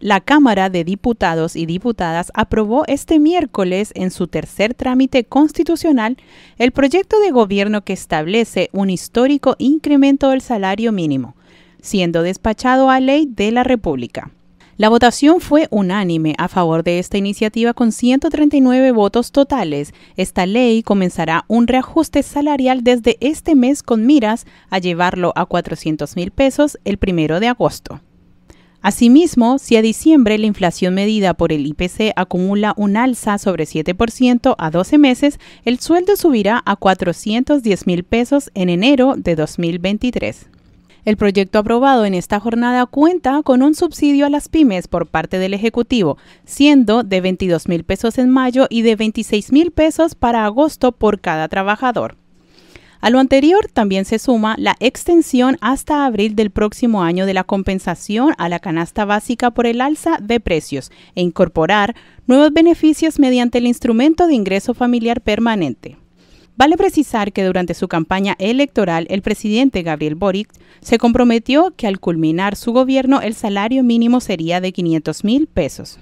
La Cámara de Diputados y Diputadas aprobó este miércoles en su tercer trámite constitucional el proyecto de gobierno que establece un histórico incremento del salario mínimo, siendo despachado a ley de la República. La votación fue unánime a favor de esta iniciativa con 139 votos totales. Esta ley comenzará un reajuste salarial desde este mes con miras a llevarlo a 400 mil pesos el primero de agosto. Asimismo, si a diciembre la inflación medida por el IPC acumula un alza sobre 7% a 12 meses, el sueldo subirá a 410 mil pesos en enero de 2023. El proyecto aprobado en esta jornada cuenta con un subsidio a las pymes por parte del Ejecutivo, siendo de 22 mil pesos en mayo y de 26 mil pesos para agosto por cada trabajador. A lo anterior también se suma la extensión hasta abril del próximo año de la compensación a la canasta básica por el alza de precios e incorporar nuevos beneficios mediante el instrumento de ingreso familiar permanente. Vale precisar que durante su campaña electoral el presidente Gabriel Boric se comprometió que al culminar su gobierno el salario mínimo sería de 500 mil pesos.